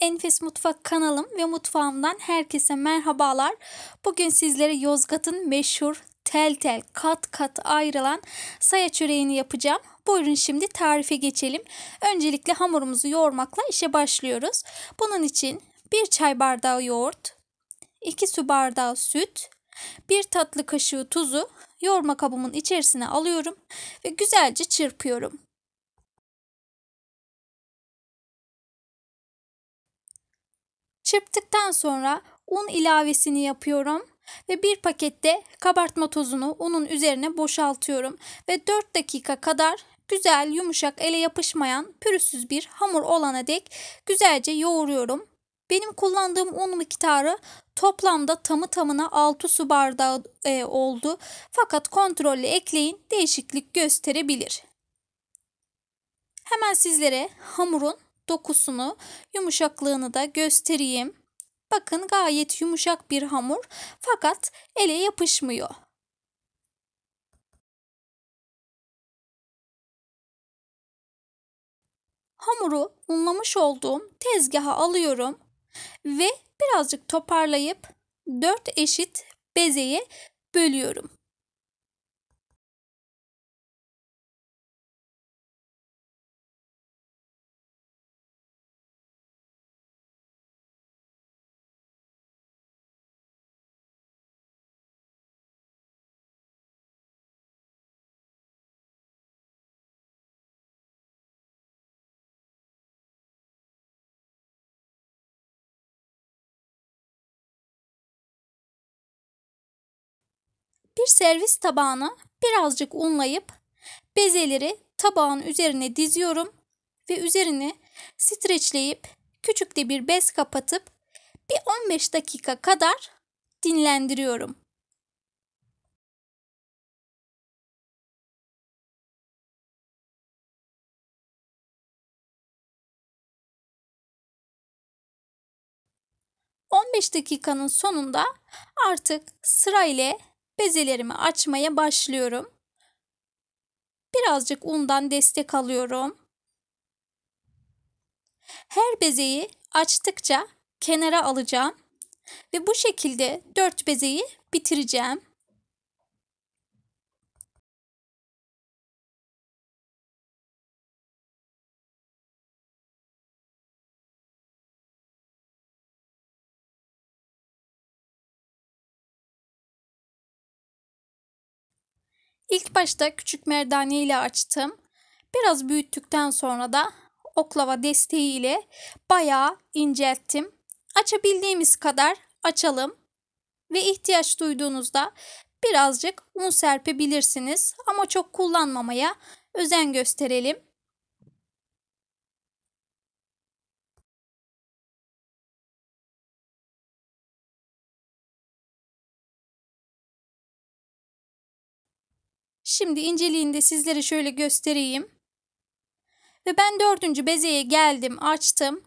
Enfes Mutfak kanalım ve mutfağımdan herkese merhabalar. Bugün sizlere Yozgat'ın meşhur tel tel kat kat ayrılan saya çöreğini yapacağım. Buyurun şimdi tarife geçelim. Öncelikle hamurumuzu yoğurmakla işe başlıyoruz. Bunun için 1 çay bardağı yoğurt, 2 su bardağı süt, 1 tatlı kaşığı tuzu yoğurma kabımın içerisine alıyorum ve güzelce çırpıyorum. Çırptıktan sonra un ilavesini yapıyorum ve bir pakette kabartma tozunu unun üzerine boşaltıyorum ve 4 dakika kadar güzel yumuşak ele yapışmayan pürüzsüz bir hamur olana dek güzelce yoğuruyorum. Benim kullandığım un miktarı toplamda tamı tamına 6 su bardağı e, oldu. Fakat kontrollü ekleyin değişiklik gösterebilir. Hemen sizlere hamurun dokusunu, yumuşaklığını da göstereyim. Bakın gayet yumuşak bir hamur fakat ele yapışmıyor. Hamuru unlamış olduğum tezgaha alıyorum ve birazcık toparlayıp 4 eşit bezeye bölüyorum. Bir servis tabağına birazcık unlayıp bezeleri tabağın üzerine diziyorum ve üzerine streçleyip küçük de bir bez kapatıp bir 15 dakika kadar dinlendiriyorum. ...15 dakikanın sonunda artık sırayla bezelerimi açmaya başlıyorum. Birazcık undan destek alıyorum. Her bezeyi açtıkça kenara alacağım ve bu şekilde 4 bezeyi bitireceğim. İlk başta küçük merdane ile açtım. Biraz büyüttükten sonra da oklava desteğiyle ile bayağı incelttim. Açabildiğimiz kadar açalım ve ihtiyaç duyduğunuzda birazcık un serpebilirsiniz ama çok kullanmamaya özen gösterelim. Şimdi inceliğini de sizlere şöyle göstereyim. Ve ben dördüncü bezeye geldim açtım.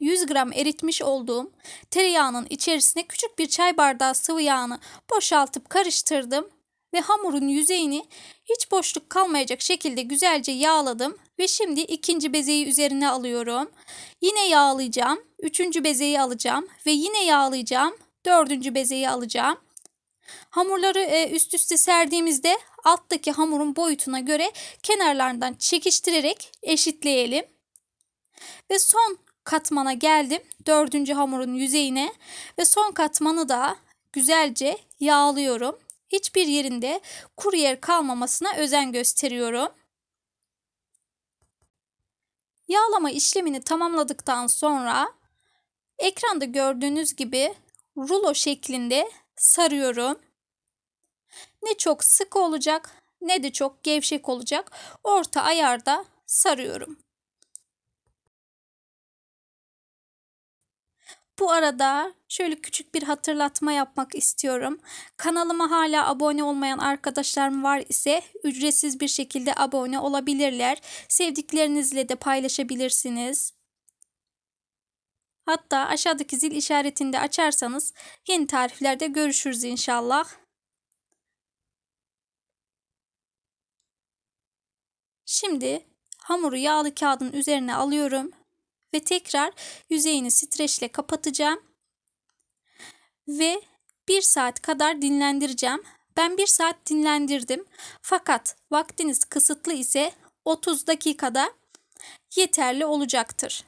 100 gram eritmiş olduğum tereyağının içerisine küçük bir çay bardağı sıvı yağını boşaltıp karıştırdım ve hamurun yüzeyini hiç boşluk kalmayacak şekilde güzelce yağladım ve şimdi ikinci bezeyi üzerine alıyorum. Yine yağlayacağım. Üçüncü bezeyi alacağım ve yine yağlayacağım. Dördüncü bezeyi alacağım. Hamurları e, üst üste serdiğimizde alttaki hamurun boyutuna göre kenarlarından çekiştirerek eşitleyelim. Ve son katmana geldim. Dördüncü hamurun yüzeyine ve son katmanı da güzelce yağlıyorum. Hiçbir yerinde kuru yer kalmamasına özen gösteriyorum. Yağlama işlemini tamamladıktan sonra ekranda gördüğünüz gibi rulo şeklinde sarıyorum. Ne çok sık olacak ne de çok gevşek olacak. Orta ayarda sarıyorum. Bu arada şöyle küçük bir hatırlatma yapmak istiyorum. Kanalıma hala abone olmayan arkadaşlarım var ise ücretsiz bir şekilde abone olabilirler. Sevdiklerinizle de paylaşabilirsiniz. Hatta aşağıdaki zil işaretinde açarsanız yeni tariflerde görüşürüz inşallah. Şimdi hamuru yağlı kağıdın üzerine alıyorum ve tekrar yüzeyini streçle kapatacağım ve 1 saat kadar dinlendireceğim. Ben 1 saat dinlendirdim fakat vaktiniz kısıtlı ise 30 dakikada yeterli olacaktır.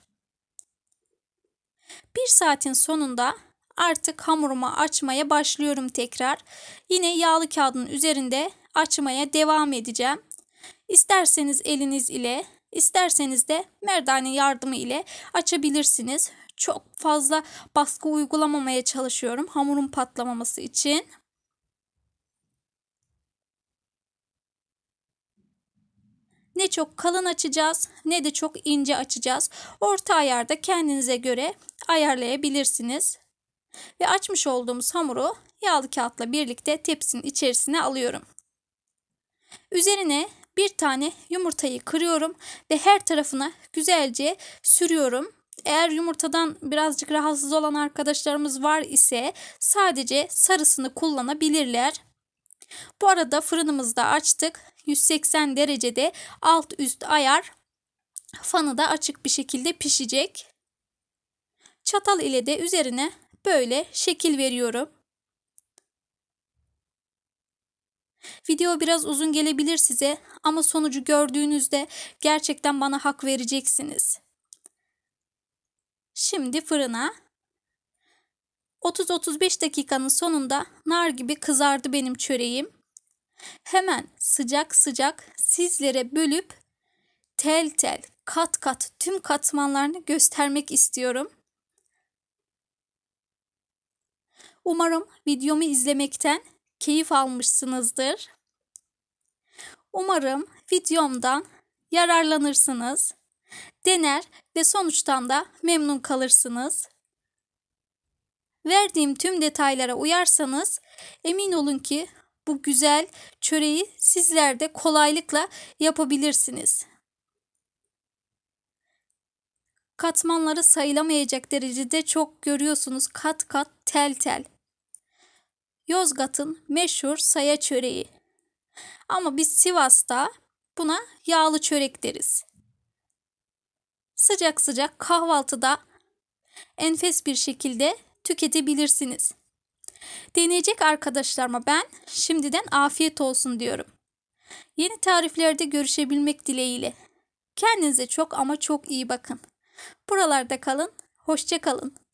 Bir saatin sonunda artık hamurumu açmaya başlıyorum tekrar. Yine yağlı kağıdın üzerinde açmaya devam edeceğim. İsterseniz eliniz ile, isterseniz de merdane yardımı ile açabilirsiniz. Çok fazla baskı uygulamamaya çalışıyorum hamurun patlamaması için. Ne çok kalın açacağız ne de çok ince açacağız. Orta ayarda kendinize göre ayarlayabilirsiniz. Ve açmış olduğumuz hamuru yağlı kağıtla birlikte tepsinin içerisine alıyorum. Üzerine bir tane yumurtayı kırıyorum ve her tarafına güzelce sürüyorum. Eğer yumurtadan birazcık rahatsız olan arkadaşlarımız var ise sadece sarısını kullanabilirler. Bu arada fırınımızı da açtık 180 derecede alt üst ayar fanı da açık bir şekilde pişecek. Çatal ile de üzerine böyle şekil veriyorum. Video biraz uzun gelebilir size ama sonucu gördüğünüzde gerçekten bana hak vereceksiniz. Şimdi fırına 30-35 dakikanın sonunda nar gibi kızardı benim çöreğim. Hemen sıcak sıcak sizlere bölüp tel tel kat kat tüm katmanlarını göstermek istiyorum. Umarım videomu izlemekten keyif almışsınızdır. Umarım videomdan yararlanırsınız, dener ve sonuçtan da memnun kalırsınız. Verdiğim tüm detaylara uyarsanız emin olun ki bu güzel çöreği sizler de kolaylıkla yapabilirsiniz. Katmanları sayılamayacak derecede çok görüyorsunuz kat kat tel tel. Yozgat'ın meşhur saya çöreği. Ama biz Sivas'ta buna yağlı çörek deriz. Sıcak sıcak kahvaltıda enfes bir şekilde tüketebilirsiniz. Deneyecek arkadaşlarıma ben şimdiden afiyet olsun diyorum. Yeni tariflerde görüşebilmek dileğiyle. Kendinize çok ama çok iyi bakın. Buralarda kalın, hoşça kalın.